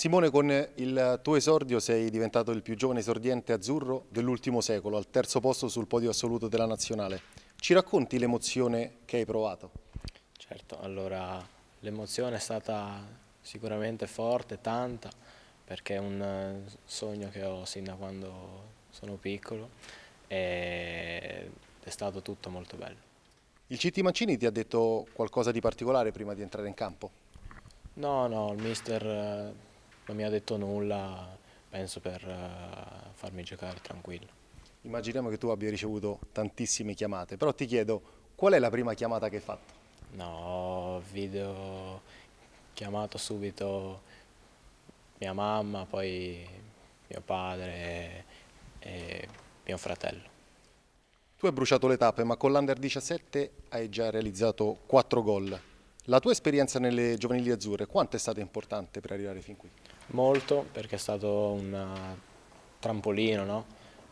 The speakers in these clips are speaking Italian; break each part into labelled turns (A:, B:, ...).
A: Simone, con il tuo esordio sei diventato il più giovane esordiente azzurro dell'ultimo secolo, al terzo posto sul podio assoluto della nazionale. Ci racconti l'emozione che hai provato?
B: Certo, allora l'emozione è stata sicuramente forte, tanta, perché è un eh, sogno che ho sin da quando sono piccolo e è stato tutto molto bello. Il CT Mancini ti ha
A: detto qualcosa di particolare prima di entrare in campo?
B: No, no, il mister eh, non mi ha detto nulla, penso per uh, farmi giocare tranquillo.
A: Immaginiamo che tu abbia ricevuto tantissime chiamate, però ti chiedo qual è la prima chiamata che hai fatto?
B: No, video chiamato subito mia mamma, poi mio padre e mio fratello.
A: Tu hai bruciato le tappe, ma con l'Under 17 hai già realizzato 4 gol. La tua esperienza nelle giovanili azzurre, quanto è stata importante per arrivare fin qui?
B: molto perché è stato un eh, trampolino no?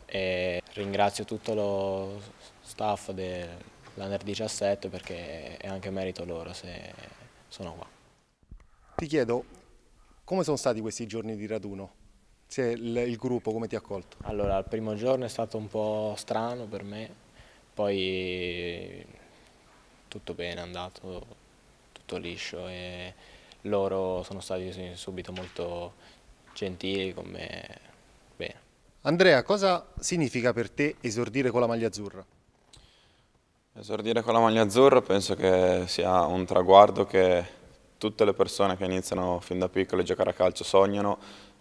B: e ringrazio tutto lo staff dell'Under 17 perché è anche merito loro se sono qua. Ti chiedo, come sono stati questi giorni di raduno? Se il, il gruppo come ti ha accolto? Allora, il primo giorno è stato un po' strano per me, poi tutto bene, è andato tutto liscio e loro sono stati subito molto
C: gentili con me. Bene.
B: Andrea, cosa significa
A: per te esordire con la maglia azzurra?
C: Esordire con la maglia azzurra penso che sia un traguardo che tutte le persone che iniziano fin da piccole a giocare a calcio sognano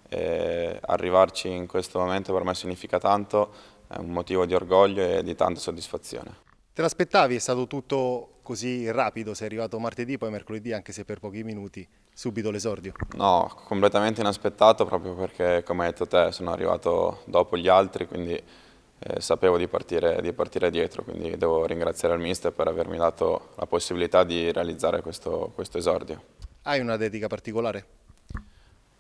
C: e arrivarci in questo momento per me significa tanto, è un motivo di orgoglio e di tanta soddisfazione.
A: Te l'aspettavi? È stato tutto così rapido? Sei arrivato martedì, poi mercoledì, anche se per pochi minuti, subito l'esordio?
C: No, completamente inaspettato proprio perché, come hai detto te, sono arrivato dopo gli altri, quindi eh, sapevo di partire, di partire, dietro, quindi devo ringraziare il mister per avermi dato la possibilità di realizzare questo, questo esordio.
A: Hai una dedica particolare?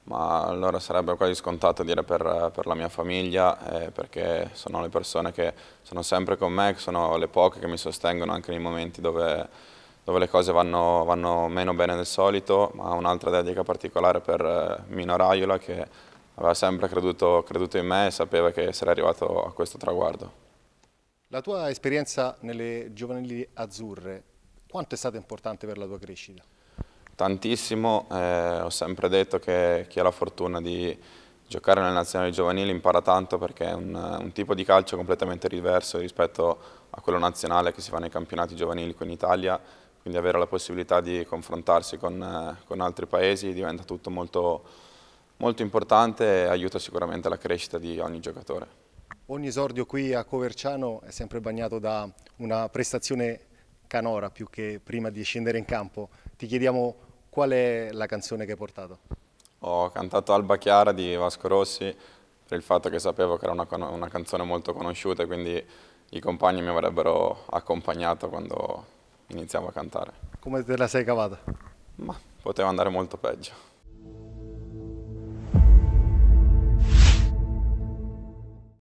C: ma allora sarebbe quasi scontato dire per, per la mia famiglia, eh, perché sono le persone che sono sempre con me, che sono le poche che mi sostengono anche nei momenti dove, dove le cose vanno, vanno, meno bene del solito, ma un'altra dedica particolare per eh, Mino Raiola che aveva sempre creduto, creduto in me e sapeva che sarei arrivato a questo traguardo.
A: La tua esperienza nelle giovanili azzurre, quanto è stata importante per la tua crescita?
C: Tantissimo, eh, ho sempre detto che chi ha la fortuna di giocare nelle nazionali giovanili impara tanto perché è un, un, tipo di calcio completamente diverso rispetto a quello nazionale che si fa nei campionati giovanili qui in Italia, quindi avere la possibilità di confrontarsi con, eh, con altri paesi diventa tutto molto, molto importante e aiuta sicuramente la crescita di ogni giocatore. Ogni esordio
A: qui a Coverciano è sempre bagnato da una prestazione canora più che prima di scendere in campo. Ti chiediamo Qual è la canzone che hai portato?
C: Ho cantato Alba Chiara di Vasco Rossi per il fatto che sapevo che era una, una canzone molto conosciuta e quindi i compagni mi avrebbero accompagnato quando iniziavo a cantare.
A: Come te la sei cavata? Ma
C: poteva andare molto peggio.